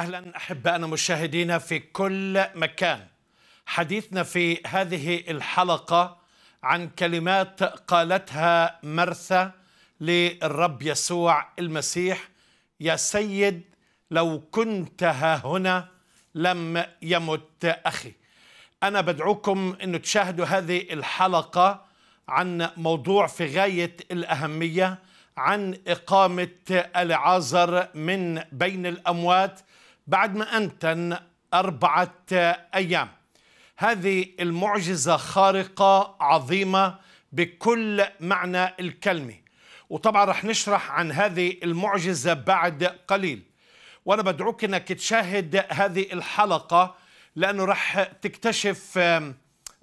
اهلا احبائنا مشاهدينا في كل مكان حديثنا في هذه الحلقه عن كلمات قالتها مرثا للرب يسوع المسيح يا سيد لو كنت ها هنا لم يمت اخي انا بدعوكم ان تشاهدوا هذه الحلقه عن موضوع في غايه الاهميه عن اقامه العازر من بين الاموات بعد ما أنتن أربعة أيام هذه المعجزة خارقة عظيمة بكل معنى الكلمة وطبعا رح نشرح عن هذه المعجزة بعد قليل وأنا بدعوك أنك تشاهد هذه الحلقة لأنه رح تكتشف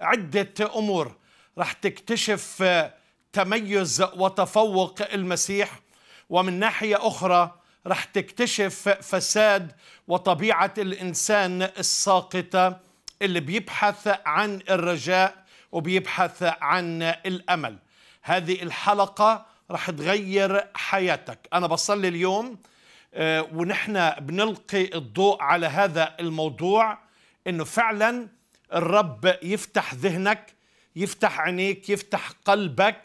عدة أمور رح تكتشف آه، تميز وتفوق المسيح ومن ناحية أخرى رح تكتشف فساد وطبيعة الإنسان الساقطة اللي بيبحث عن الرجاء وبيبحث عن الأمل هذه الحلقة رح تغير حياتك أنا بصلي اليوم آه، ونحن بنلقي الضوء على هذا الموضوع انه فعلا الرب يفتح ذهنك يفتح عينيك يفتح قلبك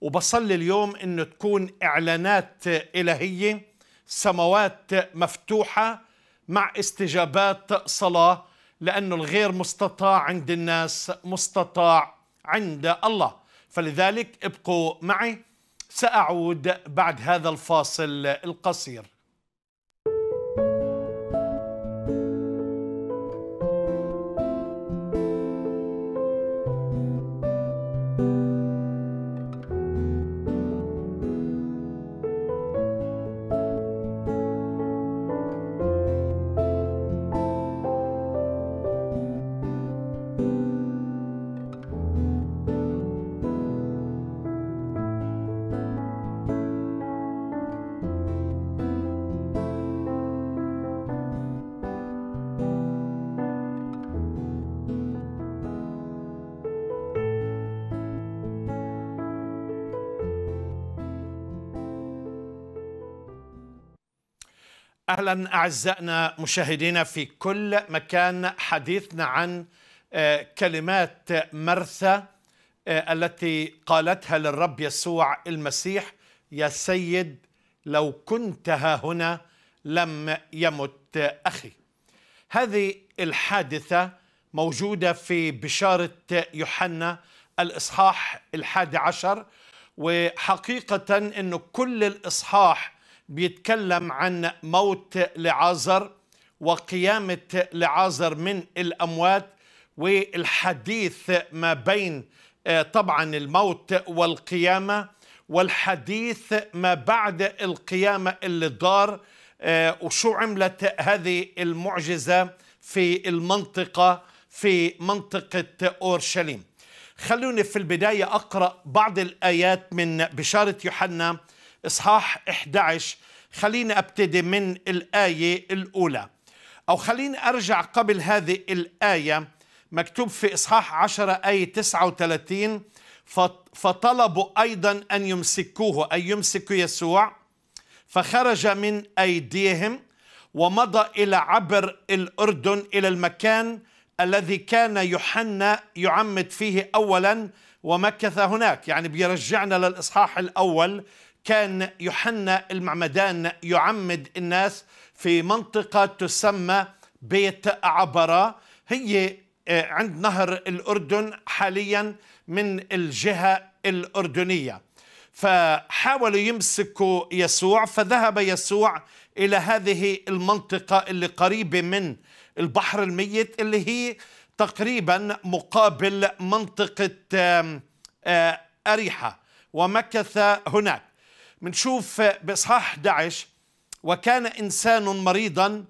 وبصلي اليوم انه تكون اعلانات الهيه سماوات مفتوحة مع استجابات صلاة لأن الغير مستطاع عند الناس مستطاع عند الله فلذلك ابقوا معي سأعود بعد هذا الفاصل القصير اهلا اعزائنا مشاهدينا في كل مكان حديثنا عن آه، كلمات مرثا آه، التي قالتها للرب يسوع المسيح يا سيد لو كنت ها هنا لم يمت اخي هذه الحادثه موجوده في بشاره يوحنا الاصحاح الحادي عشر وحقيقه انه كل الاصحاح بيتكلم عن موت لعازر وقيامة لعازر من الأموات والحديث ما بين آه، طبعا الموت والقيامة والحديث ما بعد القيامة اللي دار آه، وشو عملت هذه المعجزة في المنطقة في منطقة أورشليم خلوني في البداية أقرأ بعض الآيات من بشارة يوحنا إصحاح 11 خليني أبتدي من الآية الأولى أو خليني أرجع قبل هذه الآية مكتوب في إصحاح 10 آية 39 فطلبوا أيضا أن يمسكوه أي يمسكوا يسوع فخرج من أيديهم ومضى إلى عبر الأردن إلى المكان الذي كان يوحنا يعمد فيه أولا ومكث هناك يعني بيرجعنا للإصحاح الأول كان يوحنا المعمدان يعمد الناس في منطقة تسمى بيت عبرة هي آه، عند نهر الأردن حاليا من الجهة الأردنية فحاولوا يمسكوا يسوع فذهب يسوع إلى هذه المنطقة اللي قريبة من البحر الميت اللي هي تقريبا مقابل منطقة آه، أريحة ومكث هناك بنشوف باصحاح 11 وكان انسان مريضا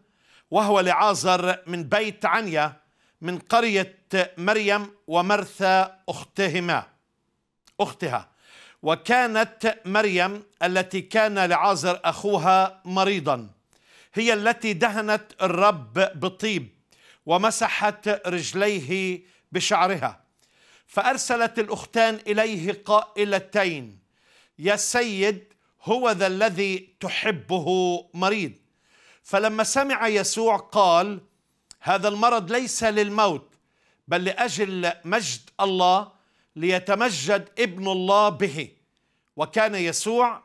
وهو لعازر من بيت عنيا من قريه مريم ومرثى اختهما اختها وكانت مريم التي كان لعازر اخوها مريضا هي التي دهنت الرب بطيب ومسحت رجليه بشعرها فارسلت الاختان اليه قائلتين يا سيد هو ذا الذي تحبه مريض فلما سمع يسوع قال هذا المرض ليس للموت بل لاجل مجد الله ليتمجد ابن الله به وكان يسوع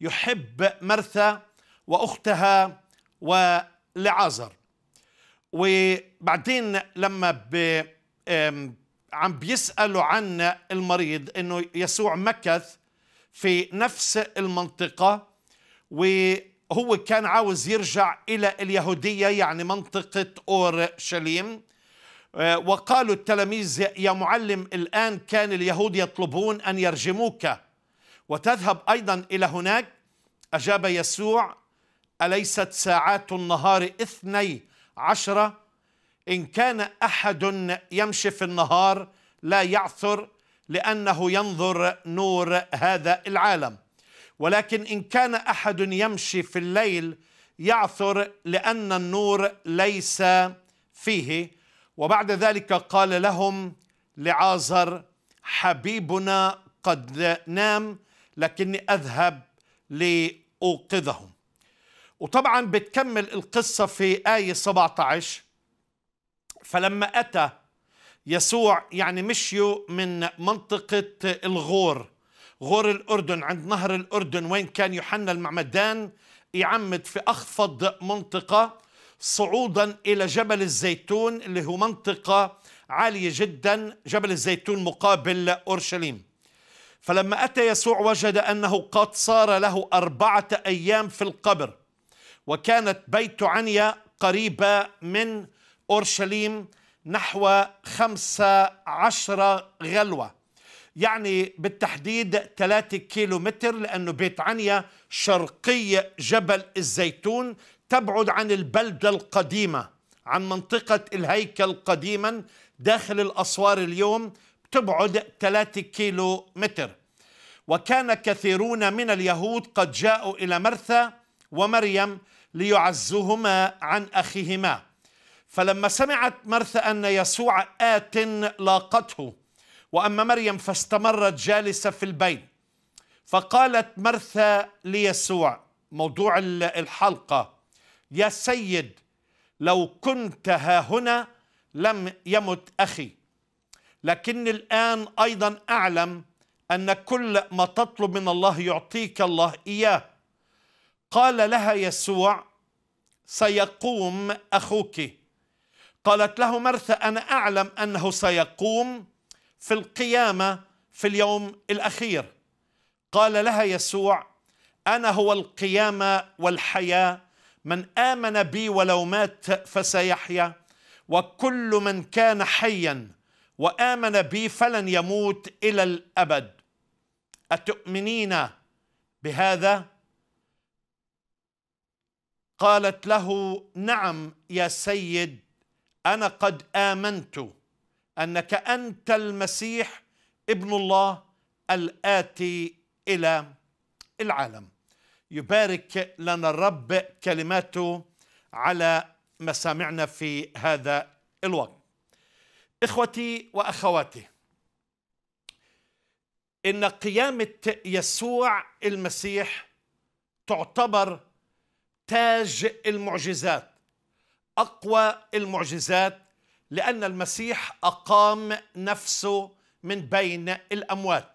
يحب مرثا واختها ولعازر وبعدين لما عم بيسالوا عن المريض انه يسوع مكث في نفس المنطقة وهو كان عاوز يرجع إلى اليهودية يعني منطقة أورشليم آه، وقالوا التلاميذ يا معلم الآن كان اليهود يطلبون أن يرجموك وتذهب أيضا إلى هناك أجاب يسوع أليست ساعات النهار اثني عشرة إن كان أحد يمشي في النهار لا يعثر لأنه ينظر نور هذا العالم ولكن إن كان أحد يمشي في الليل يعثر لأن النور ليس فيه وبعد ذلك قال لهم لعازر حبيبنا قد نام لكني أذهب لأوقظهم وطبعا بتكمل القصة في آية 17 فلما أتى يسوع يعني مشيوا من منطقة الغور غور الأردن عند نهر الأردن وين كان يوحنا المعمدان يعمد في أخفض منطقة صعودا إلى جبل الزيتون اللي هو منطقة عالية جدا جبل الزيتون مقابل أورشليم فلما أتى يسوع وجد أنه قد صار له أربعة أيام في القبر وكانت بيت عنيا قريبة من أورشليم نحو 15 غلوة يعني بالتحديد 3 كيلومتر لأنه بيت عنيا شرقي جبل الزيتون تبعد عن البلدة القديمة عن منطقة الهيكل قديما داخل الأسوار اليوم تبعد 3 كيلو متر وكان كثيرون من اليهود قد جاءوا إلى مرثى ومريم ليعزوهما عن أخيهما فلما سمعت مرثا أن يسوع آت لاقته وأما مريم فاستمرت جالسة في البيت فقالت مرثا ليسوع موضوع الحلقة يا سيد لو كنت ها هنا لم يمت أخي لكن الآن أيضا أعلم أن كل ما تطلب من الله يعطيك الله إياه قال لها يسوع سيقوم أخوك قالت له مرثا أنا أعلم أنه سيقوم في القيامة في اليوم الأخير قال لها يسوع أنا هو القيامة والحياة من آمن بي ولو مات فسيحيا وكل من كان حيا وآمن بي فلن يموت إلى الأبد أتؤمنين بهذا؟ قالت له نعم يا سيد أنا قد آمنت أنك أنت المسيح ابن الله الآتي إلى العالم يبارك لنا الرب كلماته على مسامعنا في هذا الوقت إخوتي وأخواتي إن قيامة يسوع المسيح تعتبر تاج المعجزات اقوى المعجزات لان المسيح اقام نفسه من بين الاموات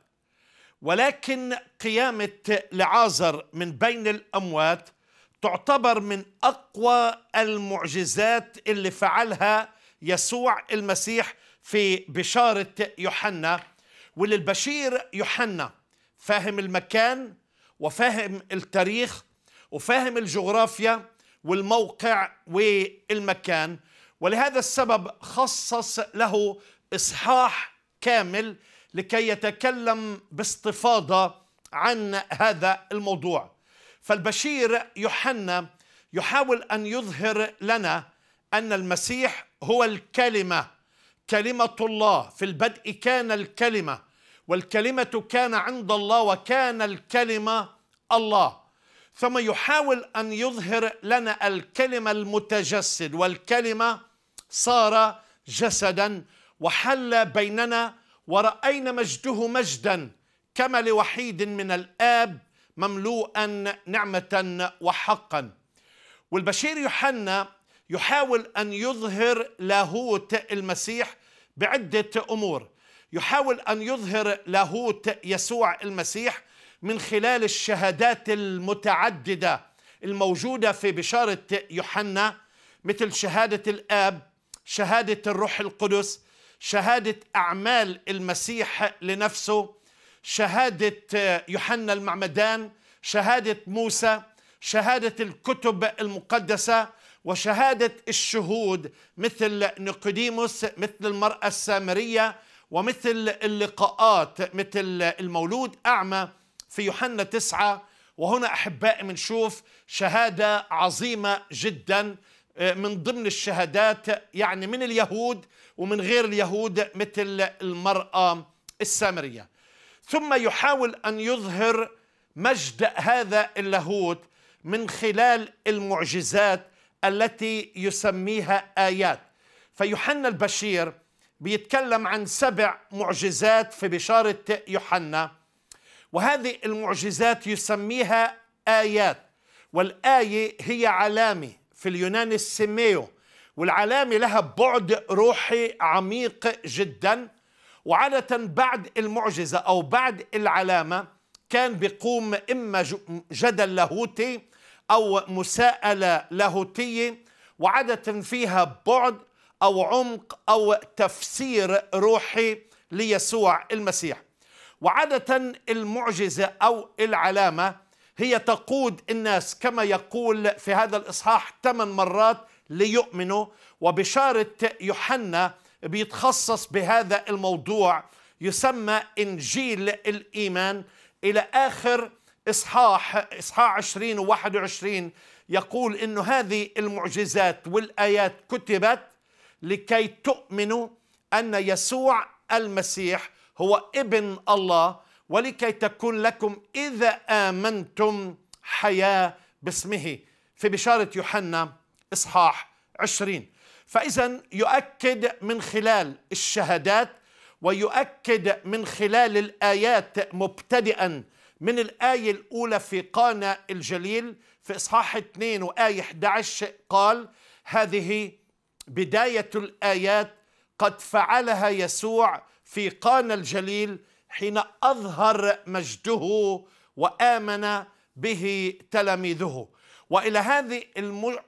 ولكن قيامه لعازر من بين الاموات تعتبر من اقوى المعجزات اللي فعلها يسوع المسيح في بشاره يوحنا واللي البشير يوحنا فاهم المكان وفاهم التاريخ وفاهم الجغرافيا والموقع والمكان ولهذا السبب خصص له إصحاح كامل لكي يتكلم باستفاضة عن هذا الموضوع فالبشير يوحنا يحاول أن يظهر لنا أن المسيح هو الكلمة كلمة الله في البدء كان الكلمة والكلمة كان عند الله وكان الكلمة الله ثم يحاول أن يظهر لنا الكلمة المتجسد والكلمة صار جسدا وحل بيننا ورأينا مجده مجدا كما لوحيد من الآب مملوءا نعمة وحقا والبشير يوحنا يحاول أن يظهر لاهوت المسيح بعدة أمور يحاول أن يظهر لاهوت يسوع المسيح من خلال الشهادات المتعدده الموجوده في بشاره يوحنا مثل شهاده الاب شهاده الروح القدس شهاده اعمال المسيح لنفسه شهاده يوحنا المعمدان شهاده موسى شهاده الكتب المقدسه وشهاده الشهود مثل نيقوديموس مثل المراه السامريه ومثل اللقاءات مثل المولود اعمى في يوحنا تسعة وهنا أحبائي بنشوف شهادة عظيمة جدا آه، من ضمن الشهادات يعني من اليهود ومن غير اليهود مثل المرأة السامرية ثم يحاول أن يظهر مجد هذا اللاهوت من خلال المعجزات التي يسميها آيات فيوحنا البشير بيتكلم عن سبع معجزات في بشارة يوحنا وهذه المعجزات يسميها آيات والآية هي علامة في اليوناني السيميو والعلامة لها بعد روحي عميق جدا وعادة بعد المعجزة أو بعد العلامة كان بيقوم إما جدل لاهوتي أو مساءلة لاهوتية وعادة فيها بعد أو عمق أو تفسير روحي ليسوع المسيح وعادة المعجزة أو العلامة هي تقود الناس كما يقول في هذا الإصحاح ثمان مرات ليؤمنوا وبشارة يوحنا بيتخصص بهذا الموضوع يسمى إنجيل الإيمان إلى آخر إصحاح إصحاح 20 و 21 يقول أن هذه المعجزات والآيات كتبت لكي تؤمنوا أن يسوع المسيح هو ابن الله ولكي تكون لكم إذا آمنتم حياة باسمه في بشارة يوحنا إصحاح عشرين فإذا يؤكد من خلال الشهادات ويؤكد من خلال الآيات مبتدئا من الآية الأولى في قانا الجليل في إصحاح 2 وآية 11 قال هذه بداية الآيات قد فعلها يسوع في قانا الجليل حين أظهر مجده وآمن به تلاميذه وإلى هذه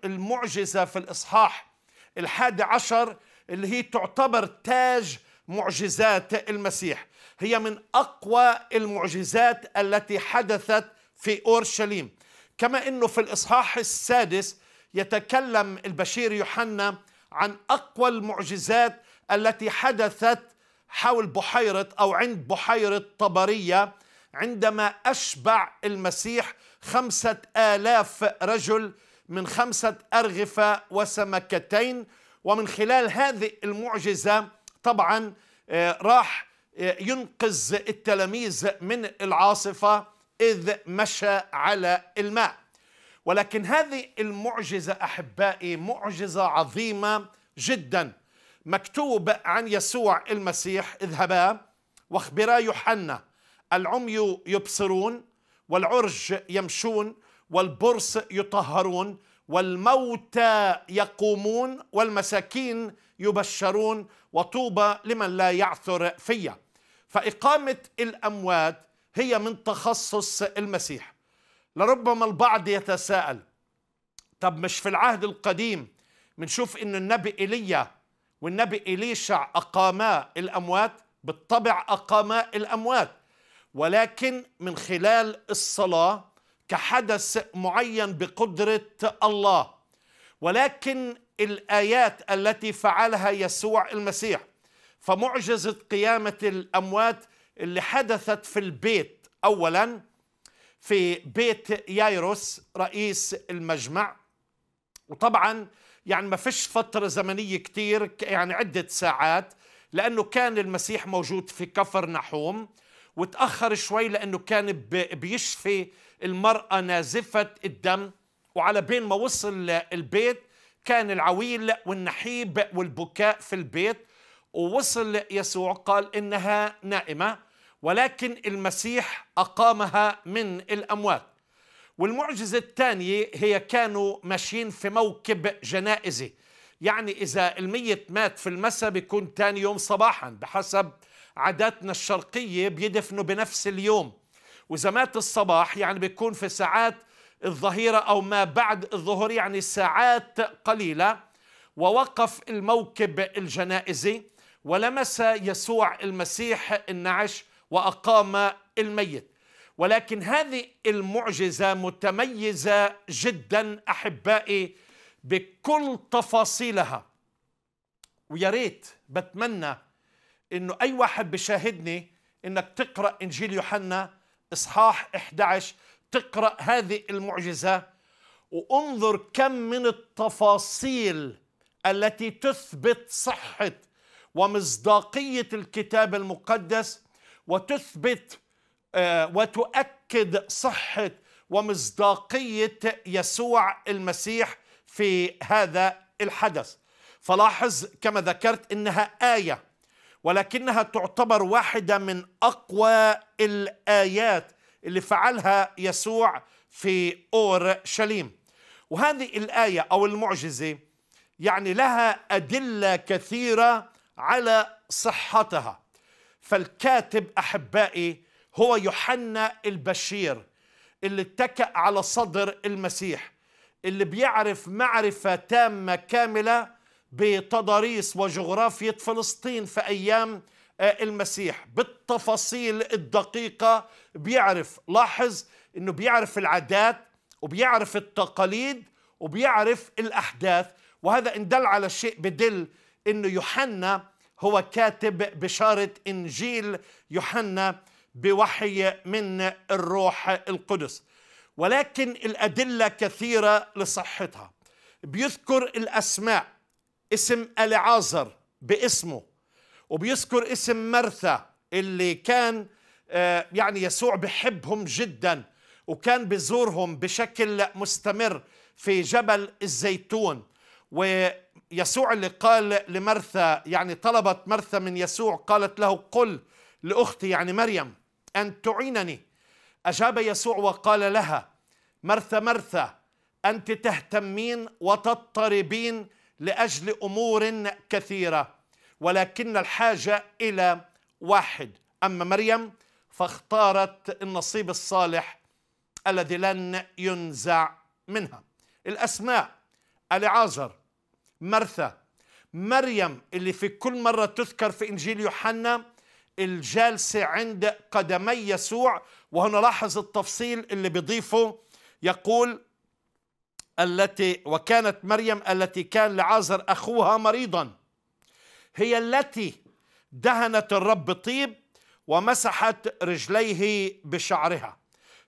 المعجزة في الإصحاح الحادي عشر اللي هي تعتبر تاج معجزات المسيح هي من أقوى المعجزات التي حدثت في أورشليم كما أنه في الإصحاح السادس يتكلم البشير يوحنا عن أقوى المعجزات التي حدثت حول بحيرة أو عند بحيرة طبرية عندما أشبع المسيح خمسة آلاف رجل من خمسة أرغفة وسمكتين ومن خلال هذه المعجزة طبعا آه، راح آه، ينقذ التلاميذ من العاصفة إذ مشى على الماء ولكن هذه المعجزة أحبائي معجزة عظيمة جدا مكتوب عن يسوع المسيح اذهبا واخبرا يوحنا العمي يبصرون والعرج يمشون والبرص يطهرون والموتى يقومون والمساكين يبشرون وطوبى لمن لا يعثر فيا فإقامة الأموات هي من تخصص المسيح لربما البعض يتساءل طب مش في العهد القديم بنشوف ان النبي ايليا والنبي إليشع أقاما الأموات بالطبع أقاما الأموات ولكن من خلال الصلاة كحدث معين بقدرة الله ولكن الآيات التي فعلها يسوع المسيح فمعجزة قيامة الأموات اللي حدثت في البيت أولا في بيت يايروس رئيس المجمع وطبعا يعني ما فيش فترة زمنية كتير يعني عدة ساعات لأنه كان المسيح موجود في كفر نحوم وتأخر شوي لأنه كان بيشفي المرأة نازفة الدم وعلى بين ما وصل البيت كان العويل والنحيب والبكاء في البيت ووصل يسوع قال إنها نائمة ولكن المسيح أقامها من الأموات والمعجزة الثانية هي كانوا ماشيين في موكب جنائزي يعني إذا الميت مات في المساء بيكون ثاني يوم صباحا بحسب عاداتنا الشرقية بيدفنوا بنفس اليوم وإذا مات الصباح يعني بيكون في ساعات الظهيرة أو ما بعد الظهر يعني ساعات قليلة ووقف الموكب الجنائزي ولمس يسوع المسيح النعش وأقام الميت ولكن هذه المعجزة متميزة جدا أحبائي بكل تفاصيلها ويا ريت بتمنى انه اي واحد بشاهدني انك تقرا انجيل يوحنا اصحاح 11 تقرا هذه المعجزه وانظر كم من التفاصيل التي تثبت صحه ومصداقيه الكتاب المقدس وتثبت آه، وتؤكد صحة ومصداقية يسوع المسيح في هذا الحدث فلاحظ كما ذكرت إنها آية ولكنها تعتبر واحدة من أقوى الآيات اللي فعلها يسوع في أورشليم وهذه الآية أو المعجزة يعني لها أدلة كثيرة على صحتها فالكاتب أحبائي هو يوحنا البشير اللي اتكأ على صدر المسيح اللي بيعرف معرفة تامة كاملة بتضاريس وجغرافية فلسطين في أيام آه، المسيح بالتفاصيل الدقيقة بيعرف لاحظ أنه بيعرف العادات وبيعرف التقاليد وبيعرف الأحداث وهذا إن دل على شيء بدل أنه يوحنا هو كاتب بشارة إنجيل يوحنا بوحي من الروح القدس ولكن الأدلة كثيرة لصحتها بيذكر الأسماء اسم ألعازر باسمه وبيذكر اسم مرثى اللي كان آه، يعني يسوع بحبهم جدا وكان بزورهم بشكل مستمر في جبل الزيتون ويسوع اللي قال لمرثى يعني طلبت مرثى من يسوع قالت له قل لأختي يعني مريم أن تعينني أجاب يسوع وقال لها مرثا مرثا أنت تهتمين وتضطربين لأجل أمور كثيرة ولكن الحاجة إلى واحد أما مريم فاختارت النصيب الصالح الذي لن ينزع منها الأسماء العازر مرثا مريم اللي في كل مرة تذكر في إنجيل يوحنا الجالسة عند قدمي يسوع وهنا لاحظ التفصيل اللي بيضيفه يقول التي وكانت مريم التي كان لعازر أخوها مريضا هي التي دهنت الرب طيب ومسحت رجليه بشعرها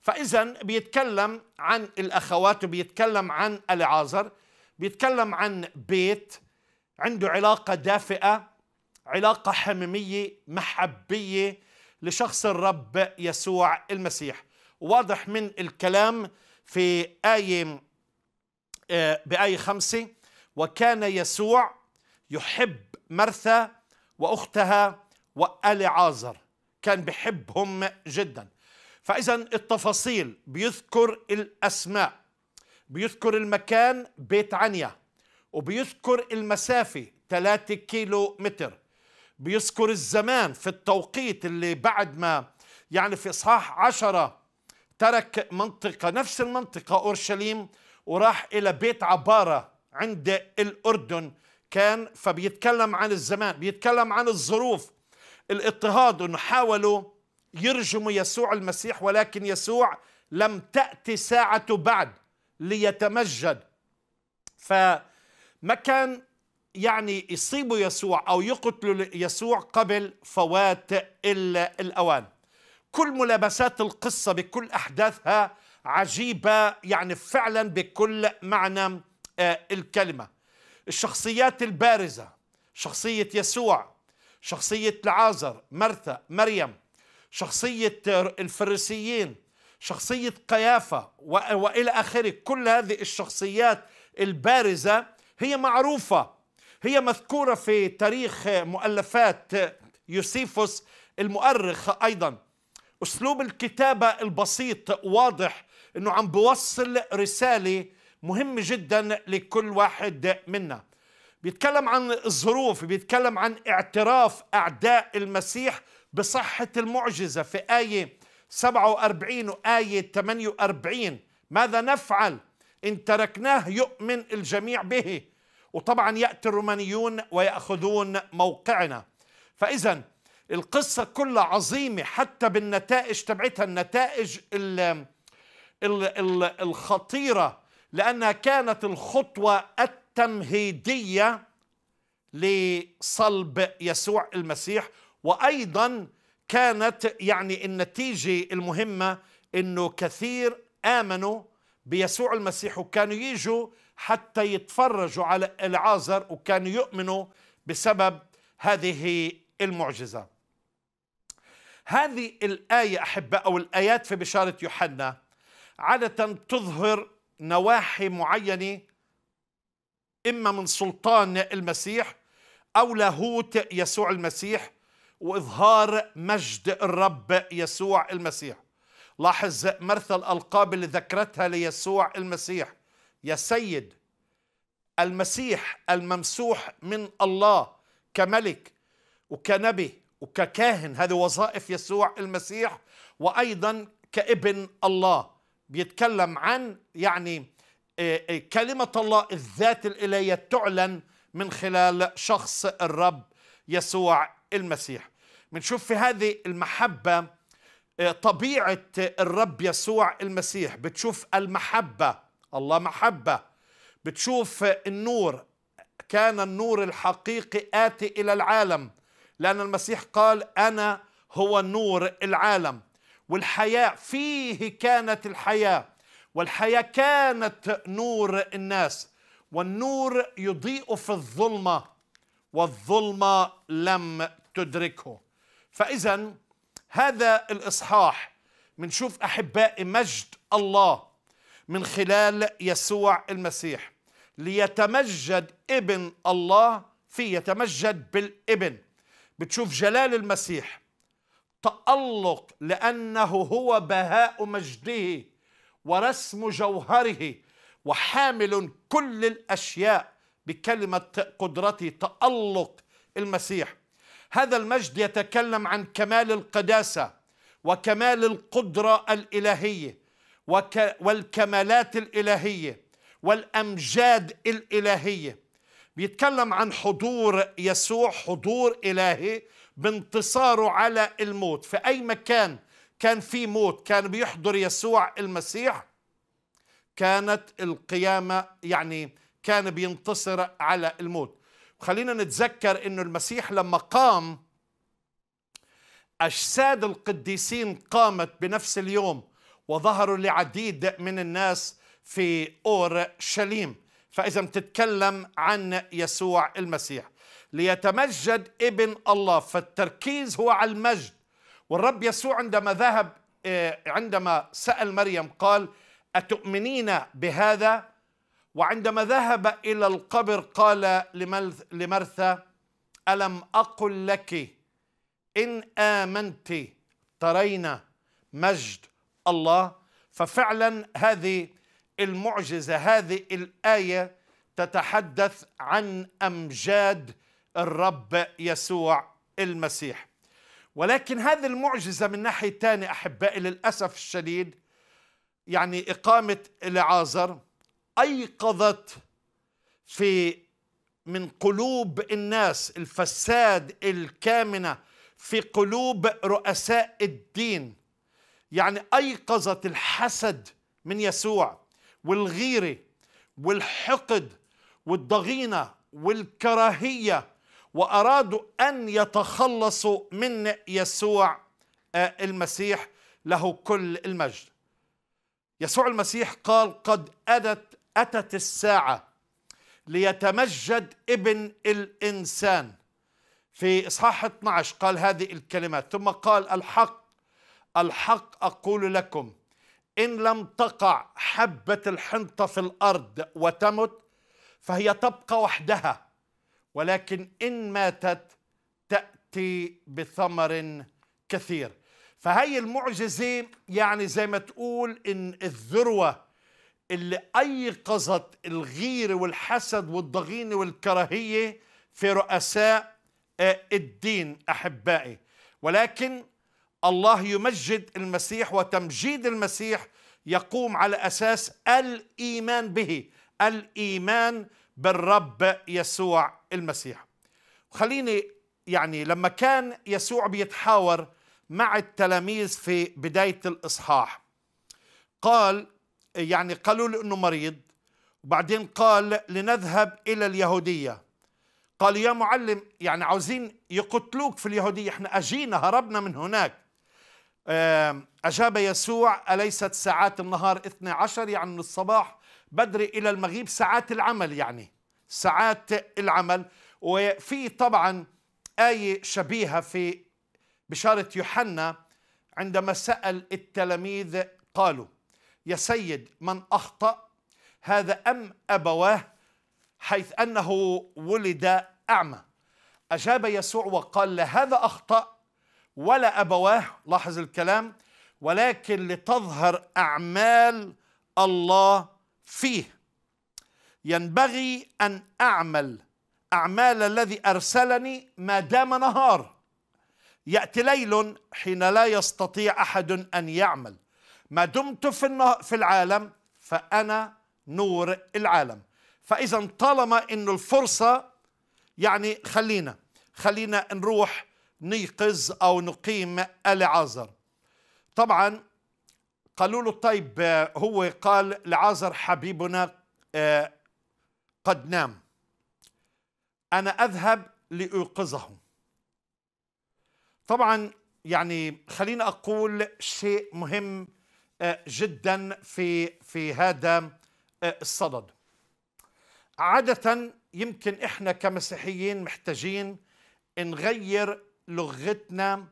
فإذا بيتكلم عن الأخوات وبيتكلم عن العازر بيتكلم عن بيت عنده علاقة دافئة علاقة حميمية محبية لشخص الرب يسوع المسيح واضح من الكلام في آية آه، بآية خمسة وكان يسوع يحب مرثا وأختها وألعازر كان بحبهم جدا فإذا التفاصيل بيذكر الأسماء بيذكر المكان بيت عنيا وبيذكر المسافة 3 كيلو متر بيذكر الزمان في التوقيت اللي بعد ما يعني في إصحاح عشرة ترك منطقة نفس المنطقة أورشليم وراح إلى بيت عبارة عند الأردن كان فبيتكلم عن الزمان بيتكلم عن الظروف الاضطهاد انه حاولوا يرجموا يسوع المسيح ولكن يسوع لم تأتي ساعته بعد ليتمجد فما كان يعني يصيبوا يسوع أو يقتلوا يسوع قبل فوات الأوان كل ملابسات القصة بكل أحداثها عجيبة يعني فعلا بكل معنى آه، الكلمة الشخصيات البارزة شخصية يسوع شخصية العازر مرثا مريم شخصية الفريسيين شخصية قيافة وإلى آخره كل هذه الشخصيات البارزة هي معروفة هي مذكورة في تاريخ مؤلفات يوسيفوس المؤرخ أيضا أسلوب الكتابة البسيط واضح أنه عم بوصل رسالة مهمة جدا لكل واحد منا بيتكلم عن الظروف بيتكلم عن اعتراف أعداء المسيح بصحة المعجزة في آية 47 وآية 48 ماذا نفعل إن تركناه يؤمن الجميع به وطبعا يأتي الرومانيون ويأخذون موقعنا فإذا القصة كلها عظيمة حتى بالنتائج تبعتها النتائج ال ال ال الخطيرة لأنها كانت الخطوة التمهيدية لصلب يسوع المسيح وأيضا كانت يعني النتيجة المهمة أنه كثير آمنوا بيسوع المسيح وكانوا يجوا حتى يتفرجوا على العازر وكانوا يؤمنوا بسبب هذه المعجزه هذه الايه احباء او الايات في بشاره يوحنا عاده تظهر نواحي معينه اما من سلطان المسيح او لاهوت يسوع المسيح واظهار مجد الرب يسوع المسيح لاحظ مرثى الالقاب اللي ذكرتها ليسوع المسيح يا سيد المسيح الممسوح من الله كملك وكنبي وككاهن هذه وظائف يسوع المسيح وايضا كابن الله بيتكلم عن يعني آه، آه، كلمه الله الذات الالهيه تعلن من خلال شخص الرب يسوع المسيح بنشوف في هذه المحبه آه، طبيعه الرب يسوع المسيح بتشوف المحبه الله محبة بتشوف النور كان النور الحقيقي آتي إلى العالم لأن المسيح قال أنا هو نور العالم والحياة فيه كانت الحياة والحياة كانت نور الناس والنور يضيء في الظلمة والظلمة لم تدركه فإذا هذا الإصحاح منشوف أحبائي مجد الله من خلال يسوع المسيح ليتمجد ابن الله فيه يتمجد بالابن بتشوف جلال المسيح تألق لأنه هو بهاء مجده ورسم جوهره وحامل كل الأشياء بكلمة قدرته تألق المسيح هذا المجد يتكلم عن كمال القداسة وكمال القدرة الإلهية والكمالات الإلهية والأمجاد الإلهية بيتكلم عن حضور يسوع حضور إلهي بانتصاره على الموت في أي مكان كان في موت كان بيحضر يسوع المسيح كانت القيامة يعني كان بينتصر على الموت خلينا نتذكر أن المسيح لما قام أجساد القديسين قامت بنفس اليوم وظهروا لعديد من الناس في أورشليم فإذا تتكلم عن يسوع المسيح ليتمجد ابن الله فالتركيز هو على المجد والرب يسوع عندما ذهب آه، عندما سأل مريم قال أتؤمنين بهذا وعندما ذهب إلى القبر قال لمرثى ألم أقل لك إن آمنت ترين مجد الله ففعلا هذه المعجزه هذه الايه تتحدث عن امجاد الرب يسوع المسيح ولكن هذه المعجزه من ناحيه ثانيه احبائي للاسف الشديد يعني اقامه العازر ايقظت في من قلوب الناس الفساد الكامنه في قلوب رؤساء الدين يعني ايقظت الحسد من يسوع والغيره والحقد والضغينه والكراهيه وارادوا ان يتخلصوا من يسوع آه، المسيح له كل المجد. يسوع المسيح قال قد اتت اتت الساعه ليتمجد ابن الانسان. في اصحاح 12 قال هذه الكلمات ثم قال الحق الحق أقول لكم إن لم تقع حبة الحنطة في الأرض وتمت فهي تبقى وحدها ولكن إن ماتت تأتي بثمر كثير فهي المعجزة يعني زي ما تقول إن الذروة اللي أيقظت الغير والحسد والضغينة والكراهية في رؤساء آه، الدين أحبائي ولكن الله يمجد المسيح وتمجيد المسيح يقوم على اساس الايمان به الايمان بالرب يسوع المسيح خليني يعني لما كان يسوع بيتحاور مع التلاميذ في بدايه الاصحاح قال يعني قالوا له انه مريض وبعدين قال لنذهب الى اليهوديه قال يا معلم يعني عاوزين يقتلوك في اليهوديه احنا اجينا هربنا من هناك أجاب يسوع أليست ساعات النهار 12 يعني من الصباح بدري إلى المغيب ساعات العمل يعني ساعات العمل وفي طبعا آية شبيهة في بشارة يوحنا عندما سأل التلاميذ قالوا يا سيد من أخطأ هذا أم أبواه حيث أنه ولد أعمى أجاب يسوع وقال لهذا أخطأ ولا أبواه لاحظ الكلام ولكن لتظهر أعمال الله فيه ينبغي أن أعمل أعمال الذي أرسلني ما دام نهار يأتي ليل حين لا يستطيع أحد أن يعمل ما دمت في, في العالم فأنا نور العالم فإذا طالما أن الفرصة يعني خلينا خلينا نروح نيقظ أو نقيم العازر طبعا قالوا له طيب آه، هو قال لعازر حبيبنا آه، قد نام أنا أذهب لأيقظه طبعا يعني خليني أقول شيء مهم آه، جدا في في هذا الصدد عادة يمكن إحنا كمسيحيين محتاجين نغير لغتنا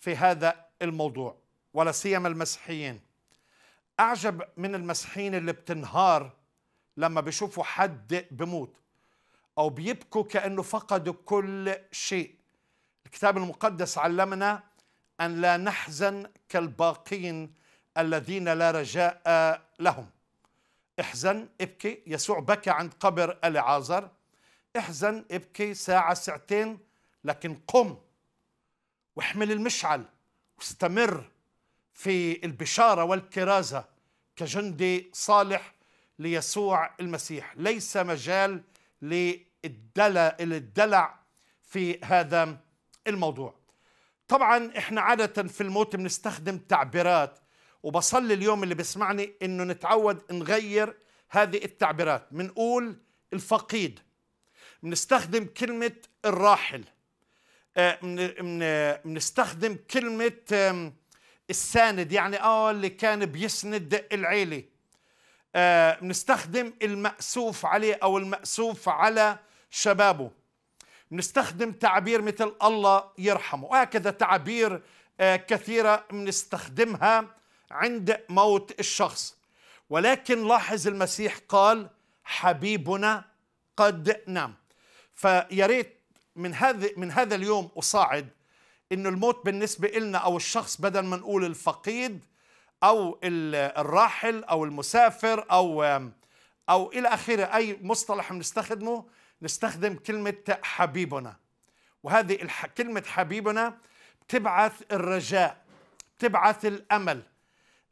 في هذا الموضوع ولا سيما المسيحيين أعجب من المسيحيين اللي بتنهار لما بيشوفوا حد بموت أو بيبكوا كأنه فقدوا كل شيء الكتاب المقدس علمنا أن لا نحزن كالباقين الذين لا رجاء لهم احزن ابكي يسوع بكى عند قبر العازر احزن ابكي ساعة ساعتين لكن قم واحمل المشعل واستمر في البشارة والكرازة كجندي صالح ليسوع المسيح ليس مجال للدلع في هذا الموضوع طبعا احنا عادة في الموت بنستخدم تعبيرات وبصلي اليوم اللي بيسمعني انه نتعود نغير هذه التعبيرات بنقول الفقيد بنستخدم كلمة الراحل بنستخدم آه، كلمة الساند يعني اه اللي كان بيسند العيلة بنستخدم آه، المأسوف عليه أو المأسوف على شبابه بنستخدم تعبير مثل الله يرحمه وهكذا تعبير آه، كثيرة بنستخدمها عند موت الشخص ولكن لاحظ المسيح قال حبيبنا قد نام فيا ريت من هذا من هذا اليوم وصاعد انه الموت بالنسبه لنا او الشخص بدل ما نقول الفقيد او الراحل او المسافر او او الى اخره اي مصطلح بنستخدمه نستخدم كلمه حبيبنا وهذه الح... كلمه حبيبنا بتبعث الرجاء بتبعث الامل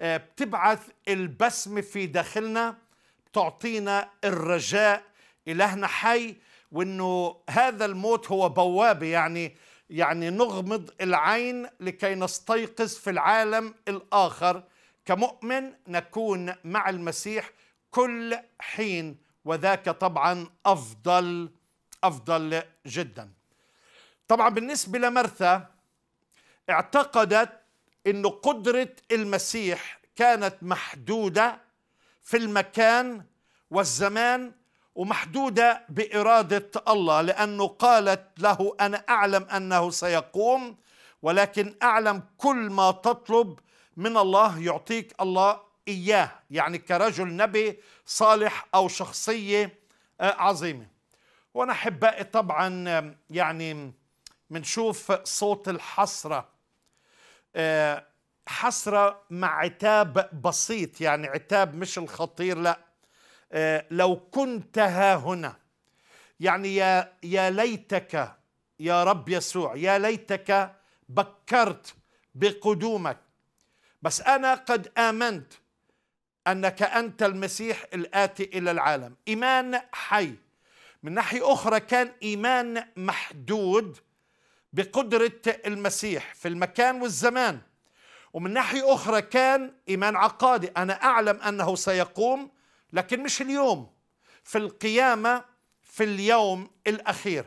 آه، بتبعث البسمه في داخلنا بتعطينا الرجاء الهنا حي وانه هذا الموت هو بوابه يعني يعني نغمض العين لكي نستيقظ في العالم الاخر كمؤمن نكون مع المسيح كل حين وذاك طبعا افضل افضل جدا طبعا بالنسبه لمرثا اعتقدت ان قدره المسيح كانت محدوده في المكان والزمان ومحدودة بإرادة الله لأنه قالت له أنا أعلم أنه سيقوم ولكن أعلم كل ما تطلب من الله يعطيك الله إياه يعني كرجل نبي صالح أو شخصية آه، عظيمة وأنا أحبائي طبعا يعني منشوف صوت الحسرة آه، حسرة مع عتاب بسيط يعني عتاب مش الخطير لأ آه، لو كنت ها هنا يعني يا يا ليتك يا رب يسوع يا ليتك بكرت بقدومك بس انا قد امنت انك انت المسيح الاتي الى العالم ايمان حي من ناحيه اخرى كان ايمان محدود بقدره المسيح في المكان والزمان ومن ناحيه اخرى كان ايمان عقادي انا اعلم انه سيقوم لكن مش اليوم في القيامة في اليوم الأخير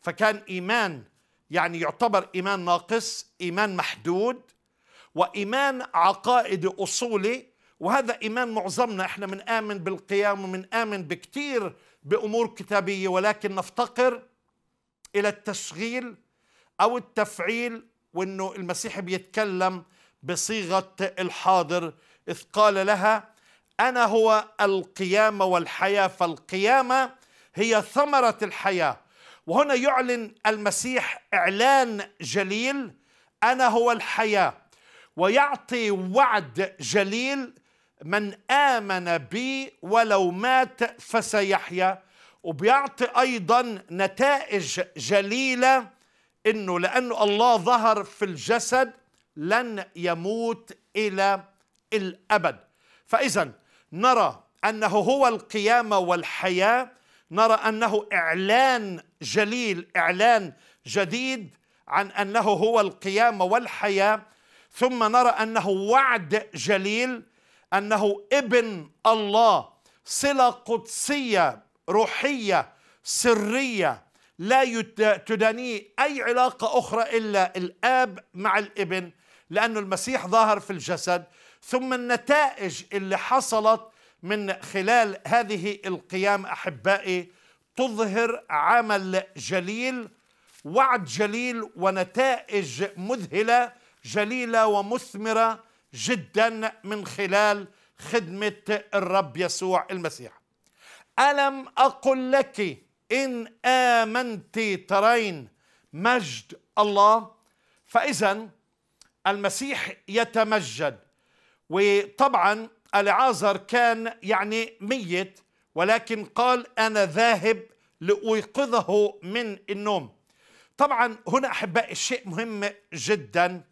فكان إيمان يعني يعتبر إيمان ناقص إيمان محدود وإيمان عقائدي أصولي وهذا إيمان معظمنا إحنا من آمن بالقيام ومن آمن بكتير بأمور كتابية ولكن نفتقر إلى التشغيل أو التفعيل وأنه المسيح بيتكلم بصيغة الحاضر إذ قال لها انا هو القيامه والحياه فالقيامه هي ثمره الحياه وهنا يعلن المسيح اعلان جليل انا هو الحياه ويعطي وعد جليل من امن بي ولو مات فسيحيا وبيعطي ايضا نتائج جليله انه لانه الله ظهر في الجسد لن يموت الى الابد فاذا نرى انه هو القيامه والحياه نرى انه اعلان جليل اعلان جديد عن انه هو القيامه والحياه ثم نرى انه وعد جليل انه ابن الله صله قدسيه روحيه سريه لا تدانيه اي علاقه اخرى الا الاب مع الابن لأن المسيح ظهر في الجسد ثم النتائج اللي حصلت من خلال هذه القيام احبائي تظهر عمل جليل وعد جليل ونتائج مذهله جليله ومثمره جدا من خلال خدمه الرب يسوع المسيح الم اقل لك ان امنت ترين مجد الله فاذا المسيح يتمجد وطبعا العازر كان يعني ميت ولكن قال أنا ذاهب لأيقظه من النوم طبعا هنا أحبائي الشيء مهم جدا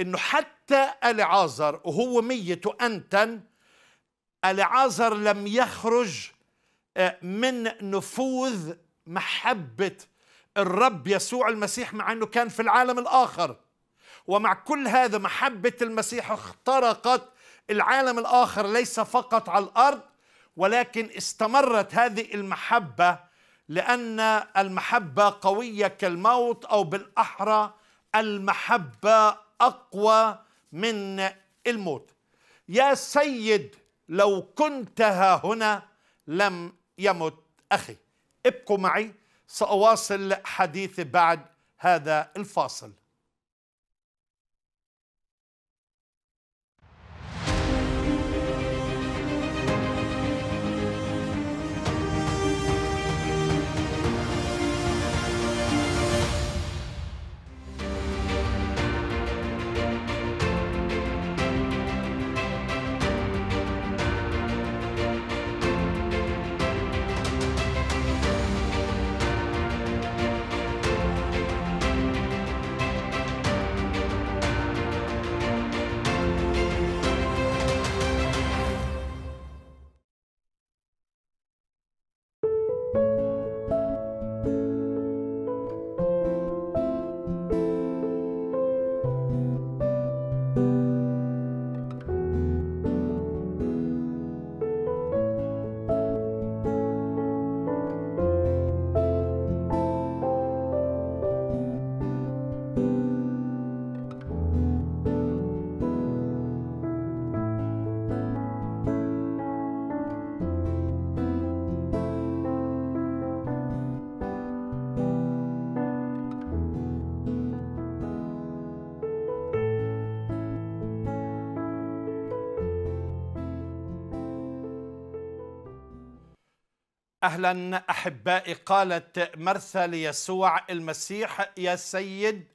أنه حتى العازر وهو ميت وأنتن العازر لم يخرج آه، من نفوذ محبة الرب يسوع المسيح مع أنه كان في العالم الآخر ومع كل هذا محبة المسيح اخترقت العالم الآخر ليس فقط على الأرض ولكن استمرت هذه المحبة لأن المحبة قوية كالموت أو بالأحرى المحبة أقوى من الموت يا سيد لو كنت ها هنا لم يمت أخي ابقوا معي سأواصل حديثي بعد هذا الفاصل اهلا احبائي قالت مرثا ليسوع المسيح يا سيد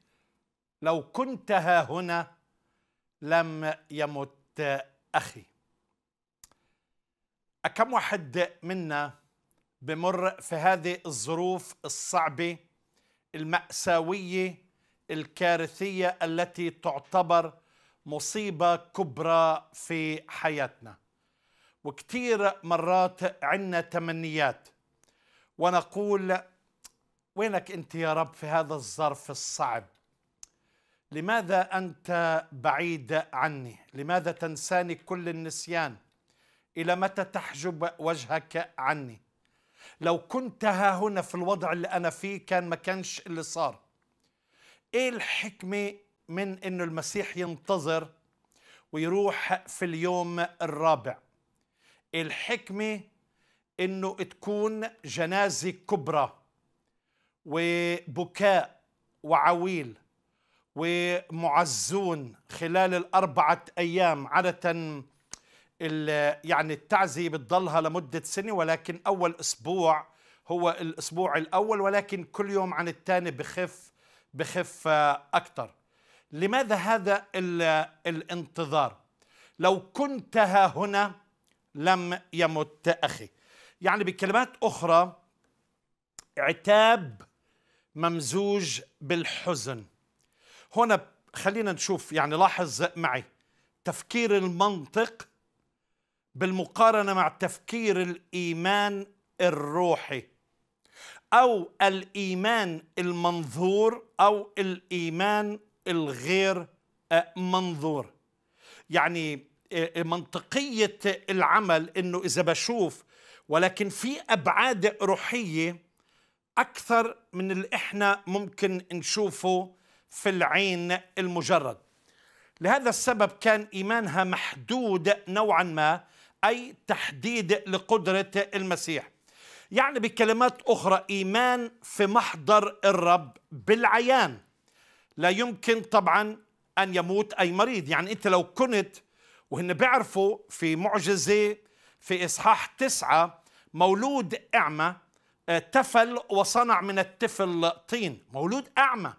لو كنت ها هنا لم يمت اخي اكم واحد منا بمر في هذه الظروف الصعبه الماساويه الكارثيه التي تعتبر مصيبه كبرى في حياتنا وكثير مرات عنا تمنيات ونقول وينك انت يا رب في هذا الظرف الصعب لماذا انت بعيد عني لماذا تنساني كل النسيان الى متى تحجب وجهك عني لو كنت ها هنا في الوضع اللي انا فيه كان ما كانش اللي صار ايه الحكمه من انه المسيح ينتظر ويروح في اليوم الرابع الحكمة انه تكون جنازة كبرى وبكاء وعويل ومعزون خلال الأربعة أيام عادة يعني التعزية بتضلها لمدة سنة ولكن أول أسبوع هو الأسبوع الأول ولكن كل يوم عن الثاني بخف بخف آه، أكثر لماذا هذا الانتظار لو كنت ها هنا لم يمت أخي يعني بكلمات أخرى عتاب ممزوج بالحزن هنا خلينا نشوف يعني لاحظ معي تفكير المنطق بالمقارنة مع تفكير الإيمان الروحي أو الإيمان المنظور أو الإيمان الغير منظور يعني منطقية العمل إنه إذا بشوف ولكن في أبعاد روحية أكثر من اللي إحنا ممكن نشوفه في العين المجرد لهذا السبب كان إيمانها محدود نوعا ما أي تحديد لقدرة المسيح يعني بكلمات أخرى إيمان في محضر الرب بالعيان لا يمكن طبعا أن يموت أي مريض يعني أنت لو كنت وهن بيعرفوا في معجزة في إصحاح تسعة مولود أعمى آه، تفل وصنع من التفل طين مولود أعمى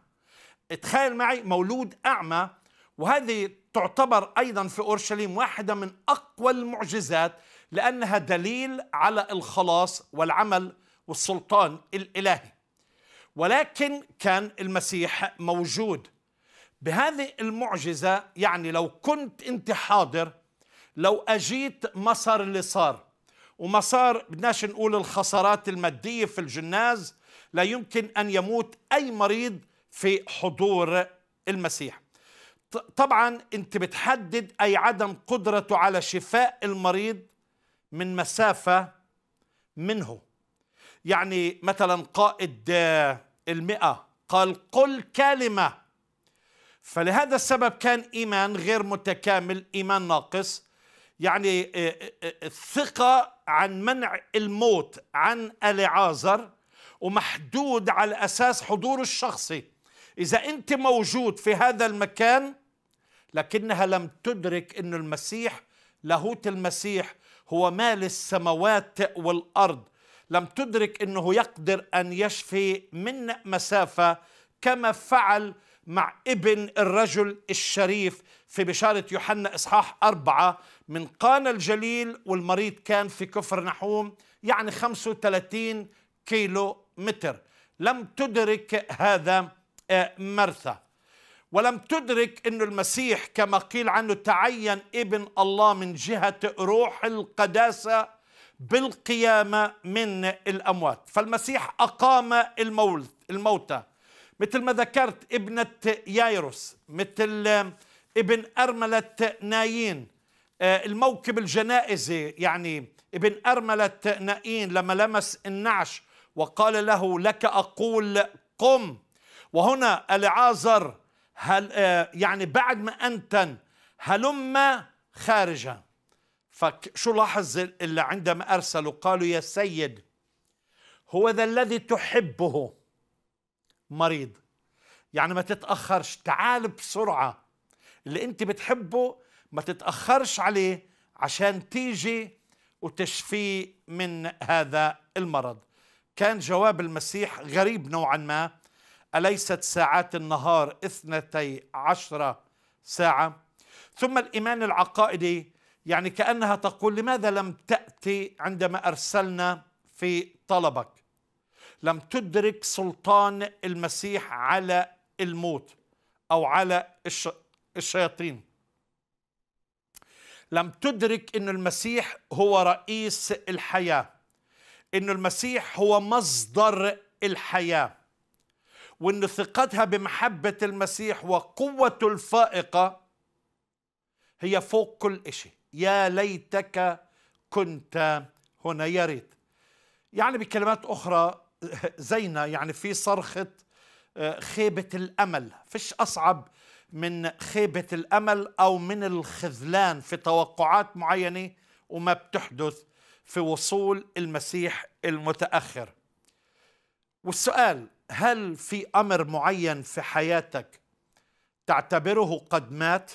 تخيل معي مولود أعمى وهذه تعتبر أيضا في أورشليم واحدة من أقوى المعجزات لأنها دليل على الخلاص والعمل والسلطان الإلهي ولكن كان المسيح موجود بهذه المعجزة يعني لو كنت أنت حاضر لو أجيت صار اللي صار صار بدناش نقول الخسارات المادية في الجناز لا يمكن أن يموت أي مريض في حضور المسيح طبعا أنت بتحدد أي عدم قدرته على شفاء المريض من مسافة منه يعني مثلا قائد المئة قال قل كلمة فلهذا السبب كان إيمان غير متكامل إيمان ناقص يعني آه، آه، آه، الثقة عن منع الموت عن العازر ومحدود على أساس حضور الشخصي إذا أنت موجود في هذا المكان لكنها لم تدرك أن المسيح لاهوت المسيح هو مال السماوات والأرض لم تدرك أنه يقدر أن يشفي من مسافة كما فعل مع ابن الرجل الشريف في بشارة يوحنا إصحاح أربعة من قانا الجليل والمريض كان في كفر نحوم يعني 35 كيلو متر لم تدرك هذا آه، مرثى ولم تدرك أن المسيح كما قيل عنه تعين ابن الله من جهة روح القداسة بالقيامة من الأموات فالمسيح أقام الموت الموتى مثل ما ذكرت ابنة يايروس مثل ابن أرملة نايين آه، الموكب الجنائزي يعني ابن أرملة نايين لما لمس النعش وقال له لك أقول قم وهنا العازر هل آه، يعني بعد ما أنتن هلم خارجا فشو لاحظ اللي عندما أرسلوا قالوا يا سيد هو ذا الذي تحبه مريض يعني ما تتأخرش تعال بسرعة اللي انت بتحبه ما تتأخرش عليه عشان تيجي وتشفيه من هذا المرض كان جواب المسيح غريب نوعا ما أليست ساعات النهار اثنتي عشرة ساعة ثم الإيمان العقائدي يعني كأنها تقول لماذا لم تأتي عندما أرسلنا في طلبك لم تدرك سلطان المسيح على الموت أو على الشياطين لم تدرك أن المسيح هو رئيس الحياة أن المسيح هو مصدر الحياة وأن ثقتها بمحبة المسيح وقوته الفائقة هي فوق كل شيء يا ليتك كنت هنا يا ريت يعني بكلمات أخرى زينا يعني في صرخة آه، خيبة الأمل فيش أصعب من خيبة الأمل أو من الخذلان في توقعات معينة وما بتحدث في وصول المسيح المتأخر والسؤال هل في أمر معين في حياتك تعتبره قد مات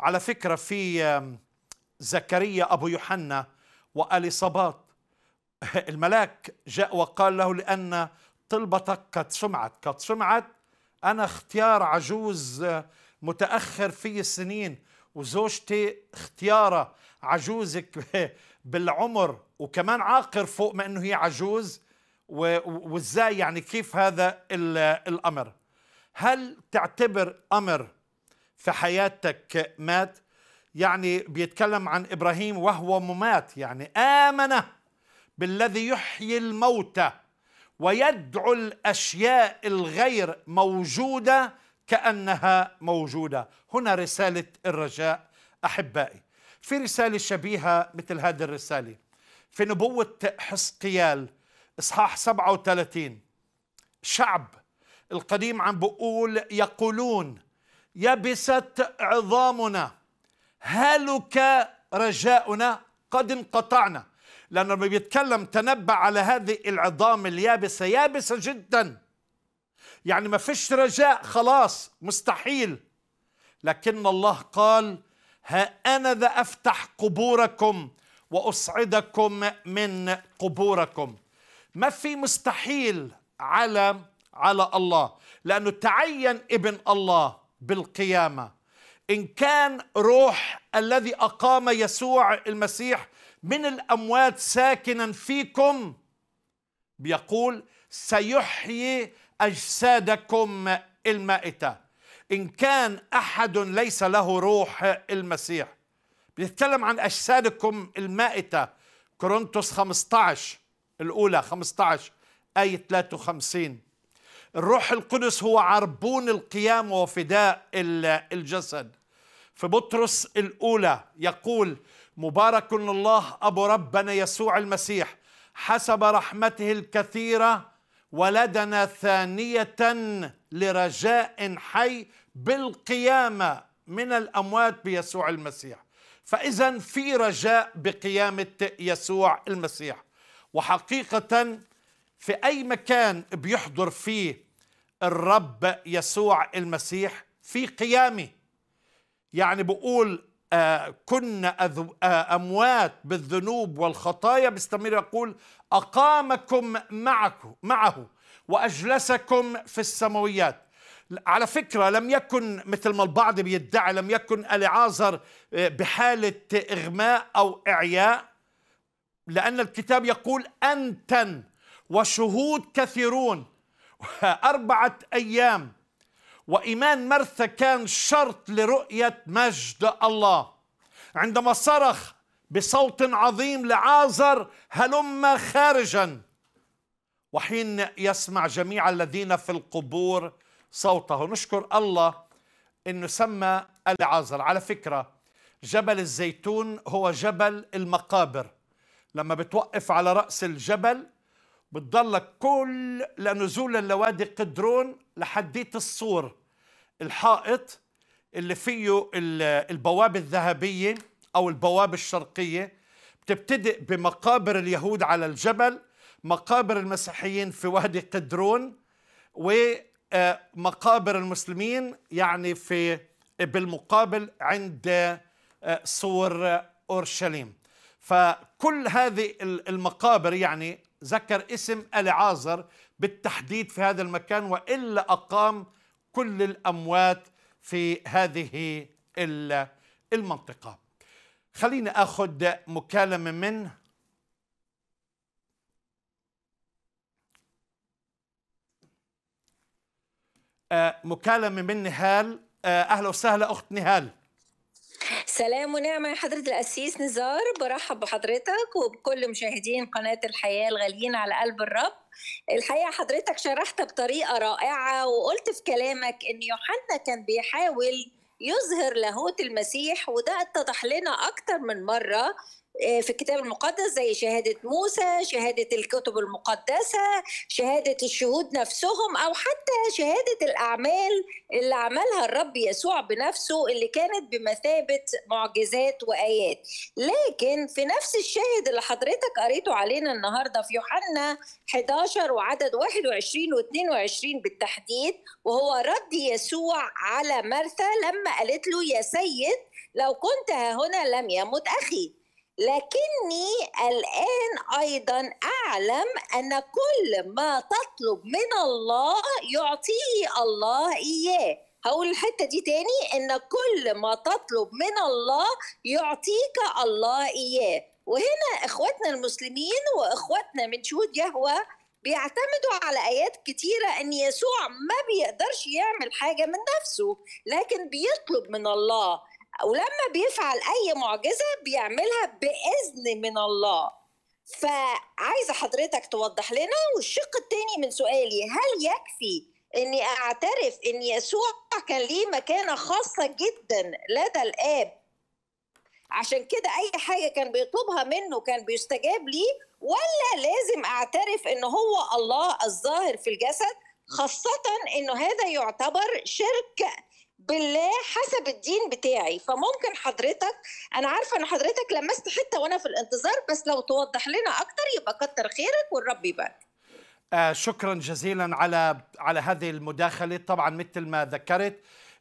على فكرة في زكريا أبو يوحنا وأليصابات الملاك جاء وقال له لأن طلبتك قد سمعت قد سمعت أنا اختيار عجوز آه، متأخر في السنين وزوجتي اختيارة عجوزك بالعمر وكمان عاقر فوق ما أنه هي عجوز وازاي يعني كيف هذا الأمر هل تعتبر أمر في حياتك مات يعني بيتكلم عن إبراهيم وهو ممات يعني آمنه بالذي يحيي الموتى ويدعو الاشياء الغير موجوده كانها موجوده هنا رساله الرجاء احبائي في رساله شبيهه مثل هذه الرساله في نبوه حسقيال اصحاح 37 شعب القديم عم بقول يقولون يبست عظامنا هلك رجاؤنا قد انقطعنا لأن لما بيتكلم تنبأ على هذه العظام اليابسة يابسة جدا يعني ما فيش رجاء خلاص مستحيل لكن الله قال ها أنا ذا أفتح قبوركم وأصعدكم من قبوركم ما في مستحيل على على الله لأنه تعين ابن الله بالقيامة إن كان روح الذي أقام يسوع المسيح من الأموات ساكنا فيكم بيقول سيحيي أجسادكم المائتة إن كان أحد ليس له روح المسيح بيتكلم عن أجسادكم المائتة كورنثوس 15 الأولى 15 آية 53 الروح القدس هو عربون القيامة وفداء الجسد في بطرس الأولى يقول مبارك الله أبو ربنا يسوع المسيح حسب رحمته الكثيرة ولدنا ثانية لرجاء حي بالقيامة من الأموات بيسوع المسيح فإذا في رجاء بقيامة يسوع المسيح وحقيقة في أي مكان بيحضر فيه الرب يسوع المسيح في قيامه يعني بقول آه كنا آه أموات بالذنوب والخطايا بيستمر يقول أقامكم معه معه وأجلسكم في السماويات على فكرة لم يكن مثل ما البعض بيدعي لم يكن ألعازر آه، بحالة إغماء أو إعياء لأن الكتاب يقول أنتن وشهود كثيرون أربعة أيام وإيمان مرثا كان شرط لرؤية مجد الله عندما صرخ بصوت عظيم لعازر هلم خارجا وحين يسمع جميع الذين في القبور صوته نشكر الله انه سمى العازر على فكره جبل الزيتون هو جبل المقابر لما بتوقف على راس الجبل بتضلك كل لنزول اللوادي قدرون لحديت السور الحائط اللي فيه البوابة الذهبية أو البوابة الشرقية بتبتدئ بمقابر اليهود على الجبل مقابر المسيحيين في وادي قدرون ومقابر آه، المسلمين يعني في بالمقابل عند سور آه، أورشليم فكل هذه المقابر يعني ذكر اسم العازر بالتحديد في هذا المكان والا اقام كل الاموات في هذه المنطقه خلينا اخذ مكالمه من آه، مكالمه من نهال آه، اهلا وسهلا اخت نهال سلام ونعمة يا حضرة الأسيس نزار برحب بحضرتك وبكل مشاهدين قناة الحياة الغاليين على قلب الرب الحقيقة حضرتك شرحت بطريقة رائعة وقلت في كلامك إن يوحنا كان بيحاول يظهر لاهوت المسيح وده اتضح لنا أكتر من مرة آه، في الكتاب المقدس زي شهادة موسى شهادة الكتب المقدسة شهادة الشهود نفسهم أو حتى شهادة الأعمال اللي عملها الرب يسوع بنفسه اللي كانت بمثابة معجزات وآيات لكن في نفس الشاهد اللي حضرتك قريته علينا النهاردة في يوحنا 11 وعدد 21 و22 بالتحديد وهو رد يسوع على مرثا لما قالت له يا سيد لو كنت هنا لم يمت أخي لكني الآن أيضا أعلم أن كل ما تطلب من الله يعطيه الله إياه هقول الحتة دي تاني إن كل ما تطلب من الله يعطيك الله إياه وهنا إخواتنا المسلمين وإخواتنا من شهود يهوه بيعتمدوا على آيات كتيرة إن يسوع ما بيقدرش يعمل حاجة من نفسه لكن بيطلب من الله ولما بيفعل اي معجزه بيعملها باذن من الله فعايزه حضرتك توضح لنا والشق الثاني من سؤالي هل يكفي اني اعترف ان يسوع كان ليه مكانه خاصه جدا لدى الاب عشان كده اي حاجه كان بيطلبها منه كان بيستجاب ليه ولا لازم اعترف ان هو الله الظاهر في الجسد خاصه انه هذا يعتبر شرك بالله حسب الدين بتاعي فممكن حضرتك انا عارفه ان حضرتك لمست حته وانا في الانتظار بس لو توضح لنا اكتر يبقى كتر خيرك والرب يبارك آه شكرا جزيلا على على هذه المداخله طبعا مثل ما ذكرت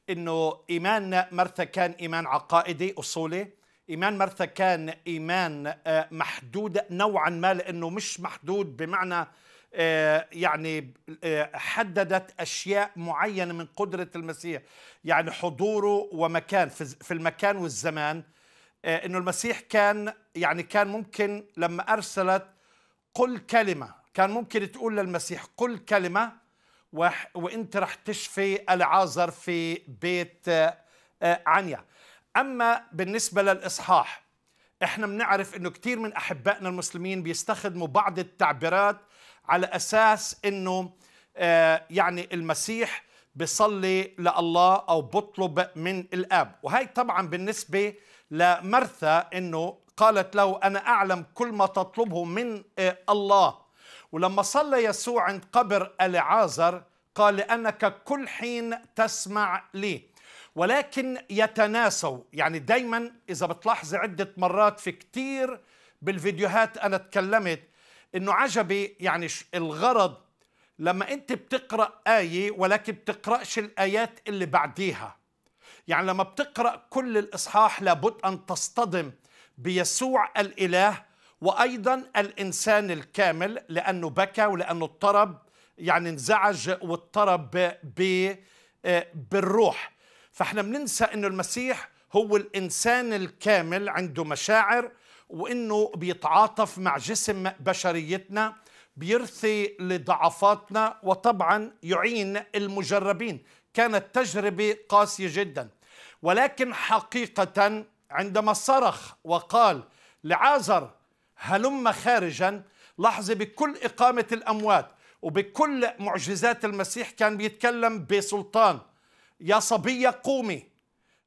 انه ايمان مرثا كان ايمان عقائدي اصولي ايمان مرثا كان ايمان آه محدود نوعا ما لانه مش محدود بمعنى آه، يعني آه، حددت اشياء معينه من قدره المسيح يعني حضوره ومكان في المكان والزمان آه، انه المسيح كان يعني كان ممكن لما ارسلت قل كلمه كان ممكن تقول للمسيح قل كلمه وانت رح تشفي العازر في بيت عنيا اما بالنسبه للاصحاح احنا بنعرف انه كثير من احبائنا المسلمين بيستخدموا بعض التعبيرات على اساس انه آه، يعني المسيح بصلي لله او بطلب من الاب وهي طبعا بالنسبه لمرثا انه قالت له انا اعلم كل ما تطلبه من آه، الله ولما صلى يسوع عند قبر العازر قال لانك كل حين تسمع لي ولكن يتناسوا يعني دايما اذا بتلاحظي عده مرات في كتير بالفيديوهات انا تكلمت انه عجبي يعني الغرض لما انت بتقرا ايه ولكن بتقراش الايات اللي بعديها يعني لما بتقرا كل الاصحاح لابد ان تصطدم بيسوع الاله وايضا الانسان الكامل لانه بكى ولانه اضطرب يعني انزعج واضطرب آه، بالروح فاحنا بننسى انه المسيح هو الانسان الكامل عنده مشاعر وانه بيتعاطف مع جسم بشريتنا بيرثي لضعفاتنا وطبعا يعين المجربين كانت تجربه قاسيه جدا ولكن حقيقه عندما صرخ وقال لعازر هلم خارجا لحظه بكل اقامه الاموات وبكل معجزات المسيح كان بيتكلم بسلطان يا صبيه قومي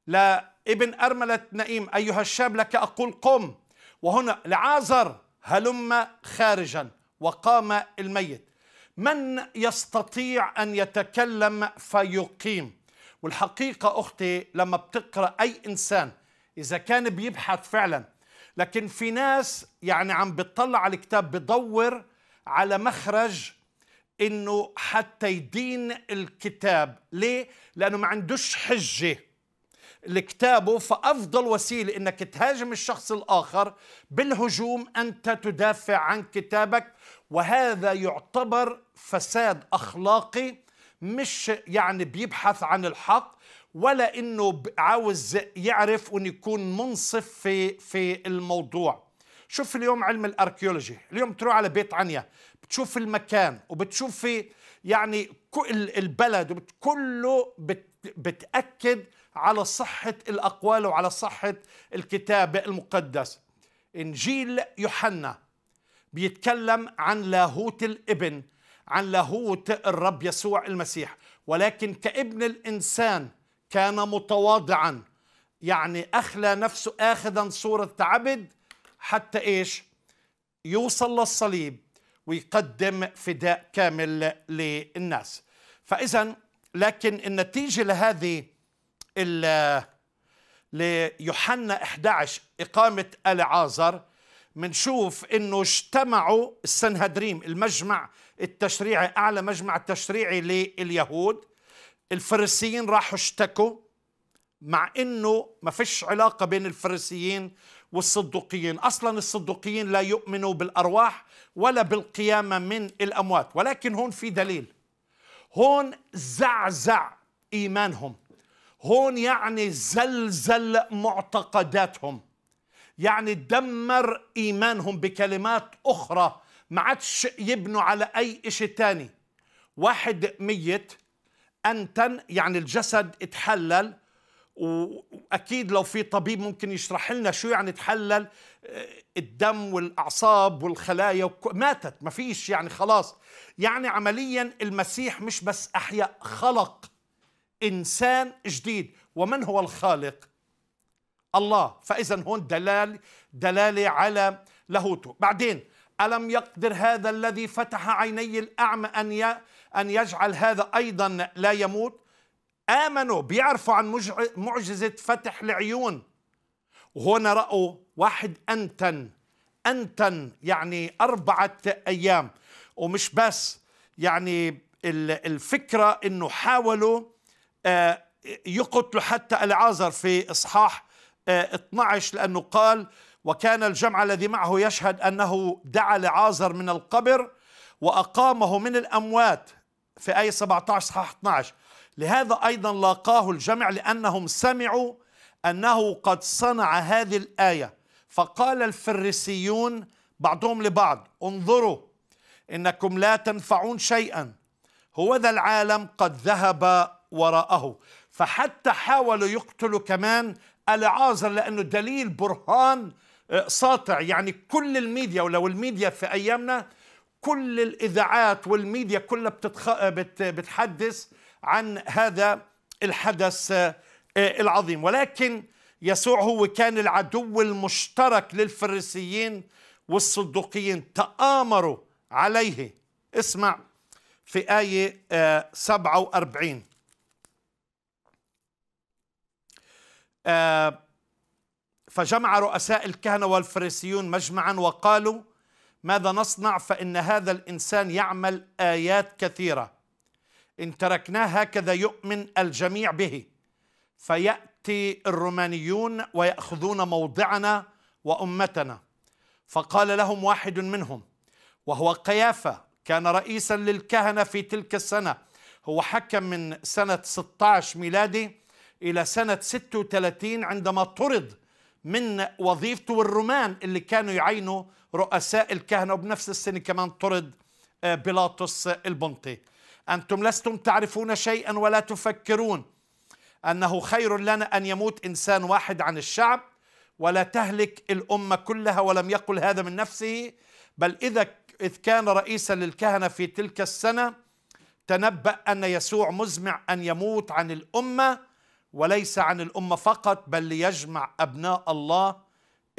لابن ارمله نئيم ايها الشاب لك اقول قم وهنا لعازر هلم خارجا وقام الميت من يستطيع أن يتكلم فيقيم والحقيقة أختي لما بتقرأ أي إنسان إذا كان بيبحث فعلا لكن في ناس يعني عم بتطلع على الكتاب بدور على مخرج انه حتى يدين الكتاب ليه لانه ما عندوش حجه لكتابه فأفضل وسيلة أنك تهاجم الشخص الآخر بالهجوم أنت تدافع عن كتابك وهذا يعتبر فساد أخلاقي مش يعني بيبحث عن الحق ولا انه عاوز يعرف وان يكون منصف في في الموضوع شوف اليوم علم الاركيولوجي اليوم تروح على بيت عنيا بتشوف المكان وبتشوف يعني البلد كله بتاكد على صحة الأقوال وعلى صحة الكتاب المقدس إنجيل يوحنا بيتكلم عن لاهوت الابن عن لاهوت الرب يسوع المسيح ولكن كابن الإنسان كان متواضعا يعني أخلى نفسه آخذا صورة عبد حتى إيش يوصل للصليب ويقدم فداء كامل للناس فإذا لكن النتيجة لهذه ليوحنا 11 إقامة العازر منشوف انه اجتمعوا السنهدريم المجمع التشريعي اعلى مجمع تشريعي لليهود الفرسيين راحوا اشتكوا مع انه ما فيش علاقه بين الفرسيين والصدوقيين اصلا الصدوقيين لا يؤمنوا بالارواح ولا بالقيامه من الاموات ولكن هون في دليل هون زعزع ايمانهم هون يعني زلزل معتقداتهم يعني دمر إيمانهم بكلمات أخرى ما عادش يبنوا على أي شيء تاني واحد ميت أنتن يعني الجسد اتحلل واكيد لو في طبيب ممكن يشرح لنا شو يعني تحلل آه، الدم والاعصاب والخلايا ماتت ما فيش يعني خلاص يعني عمليا المسيح مش بس احيا خلق انسان جديد ومن هو الخالق الله فاذا هون دلال دلاله على لاهوته بعدين الم يقدر هذا الذي فتح عيني الاعمى ان ان يجعل هذا ايضا لا يموت امنوا بيعرفوا عن معجزه فتح العيون وهنا راوا واحد انتن انتن يعني اربعه ايام ومش بس يعني الفكره انه حاولوا آه، يقتل حتى العازر في إصحاح 12 آه، لأنه قال وكان الجمع الذي معه يشهد أنه دعا لعازر من القبر وأقامه من الأموات في آية 17 صحاح 12 لهذا أيضا لاقاه الجمع لأنهم سمعوا أنه قد صنع هذه الآية فقال الفريسيون بعضهم لبعض انظروا إنكم لا تنفعون شيئا هو ذا العالم قد ذهب وراءه فحتى حاولوا يقتلوا كمان العازر لأنه دليل برهان آه، ساطع يعني كل الميديا ولو الميديا في أيامنا كل الإذاعات والميديا كلها بتتخ... آه، بت... بتحدث عن هذا الحدث آه، العظيم ولكن يسوع هو كان العدو المشترك للفريسيين والصدقيين تآمروا عليه اسمع في آية 47 آه، فجمع رؤساء الكهنة والفريسيون مجمعا وقالوا ماذا نصنع فإن هذا الإنسان يعمل آيات كثيرة إن تركناه هكذا يؤمن الجميع به فيأتي الرومانيون ويأخذون موضعنا وأمتنا فقال لهم واحد منهم وهو قيافة كان رئيسا للكهنة في تلك السنة هو حكم من سنة 16 ميلادي إلى سنة 36 عندما طرد من وظيفته والرومان اللي كانوا يعينوا رؤساء الكهنة وبنفس السنة كمان طرد آه، بيلاطس البنطي أنتم لستم تعرفون شيئا ولا تفكرون أنه خير لنا أن يموت إنسان واحد عن الشعب ولا تهلك الأمة كلها ولم يقل هذا من نفسه بل إذا إذ كان رئيسا للكهنة في تلك السنة تنبأ أن يسوع مزمع أن يموت عن الأمة وليس عن الأمة فقط بل ليجمع أبناء الله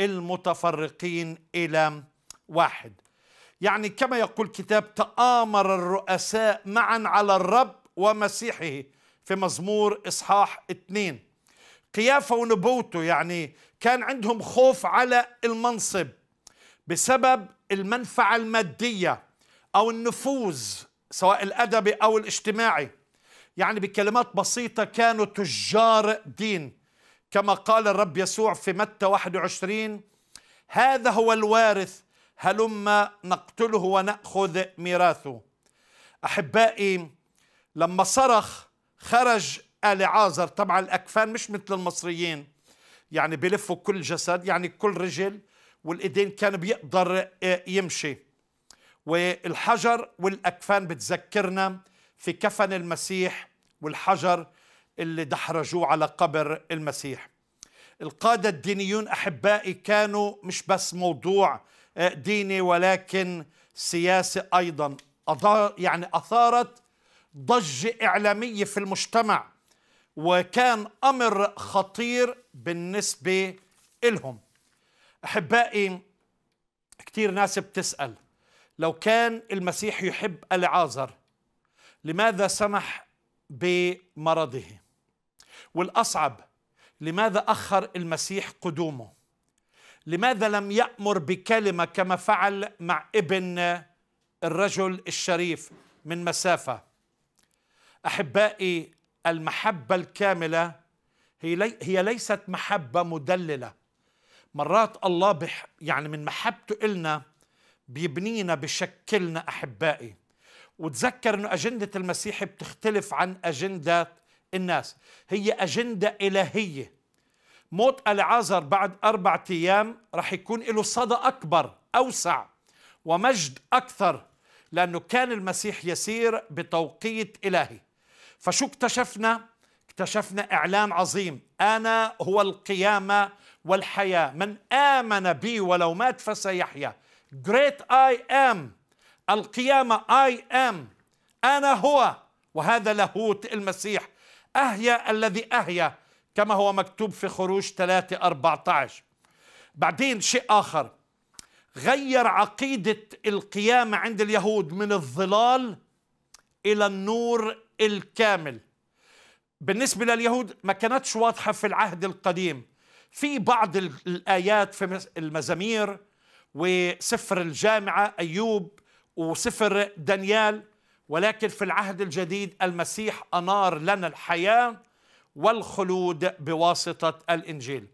المتفرقين إلى واحد يعني كما يقول كتاب تآمر الرؤساء معا على الرب ومسيحه في مزمور إصحاح اثنين قيافة ونبوته يعني كان عندهم خوف على المنصب بسبب المنفعة المادية أو النفوذ سواء الأدبي أو الاجتماعي يعني بكلمات بسيطة كانوا تجار دين كما قال الرب يسوع في متى 21 هذا هو الوارث هلما نقتله ونأخذ ميراثه أحبائي لما صرخ خرج آل عازر طبعا الأكفان مش مثل المصريين يعني بلفوا كل جسد يعني كل رجل والإيدين كان بيقدر يمشي والحجر والأكفان بتذكرنا في كفن المسيح والحجر اللي دحرجوه على قبر المسيح القادة الدينيون أحبائي كانوا مش بس موضوع آه، ديني ولكن سياسي أيضا يعني أثارت ضجة إعلامية في المجتمع وكان أمر خطير بالنسبة إلهم أحبائي كتير ناس بتسأل لو كان المسيح يحب العازر لماذا سمح بمرضه والاصعب لماذا اخر المسيح قدومه لماذا لم يامر بكلمه كما فعل مع ابن الرجل الشريف من مسافه احبائي المحبه الكامله هي, لي هي ليست محبه مدلله مرات الله بح يعني من محبته إلنا بيبنينا بشكلنا أحبائي وتذكر انه اجنده المسيح بتختلف عن اجنده الناس هي اجنده الهيه موت العازر بعد أربعة أيام رح يكون له صدى أكبر أوسع ومجد أكثر لأنه كان المسيح يسير بتوقيت إلهي فشو اكتشفنا؟ اكتشفنا إعلان عظيم أنا هو القيامة والحياة من آمن بي ولو مات فسيحيا Great I am القيامة I am أنا هو وهذا لاهوت المسيح أهيا الذي أهيا كما هو مكتوب في خروج 3 14 بعدين شيء آخر غير عقيدة القيامة عند اليهود من الظلال إلى النور الكامل بالنسبة لليهود ما كانتش واضحة في العهد القديم في بعض الآيات في المزامير وسفر الجامعة أيوب وسفر دانيال ولكن في العهد الجديد المسيح أنار لنا الحياة والخلود بواسطة الإنجيل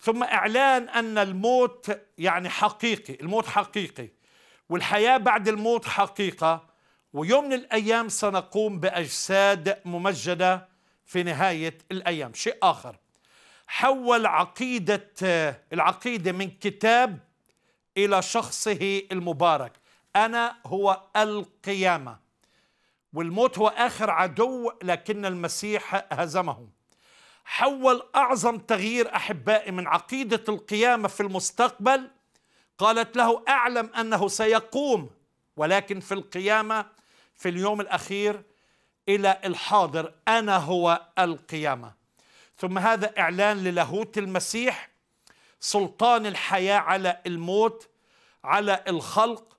ثم إعلان أن الموت يعني حقيقي الموت حقيقي والحياة بعد الموت حقيقة ويوم من الأيام سنقوم بأجساد ممجدة في نهاية الأيام شيء آخر حول عقيدة العقيدة من كتاب إلى شخصه المبارك أنا هو القيامة والموت هو آخر عدو لكن المسيح هزمه حول أعظم تغيير أحبائي من عقيدة القيامة في المستقبل قالت له أعلم أنه سيقوم ولكن في القيامة في اليوم الأخير إلى الحاضر أنا هو القيامة ثم هذا إعلان للاهوت المسيح سلطان الحياة على الموت على الخلق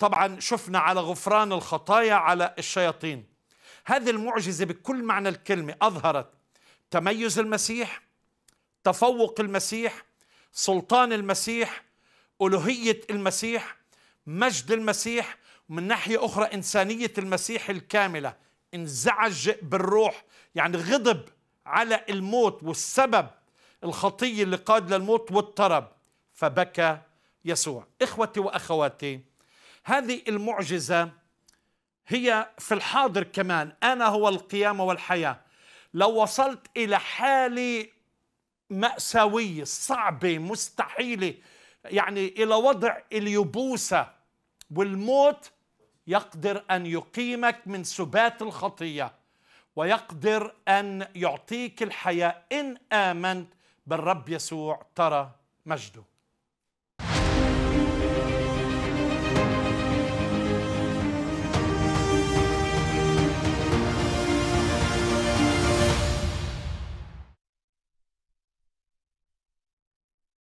طبعا شفنا على غفران الخطايا على الشياطين هذه المعجزة بكل معنى الكلمة أظهرت تميز المسيح تفوق المسيح سلطان المسيح ألوهية المسيح مجد المسيح ومن ناحية أخرى إنسانية المسيح الكاملة انزعج بالروح يعني غضب على الموت والسبب الخطية اللي قاد للموت واضطرب فبكى يسوع إخوتي وأخواتي هذه المعجزة هي في الحاضر كمان أنا هو القيامة والحياة لو وصلت إلى حالة مأساوية صعبة مستحيلة يعني إلى وضع اليبوسة والموت يقدر أن يقيمك من سبات الخطية ويقدر أن يعطيك الحياة إن آمنت بالرب يسوع ترى مجده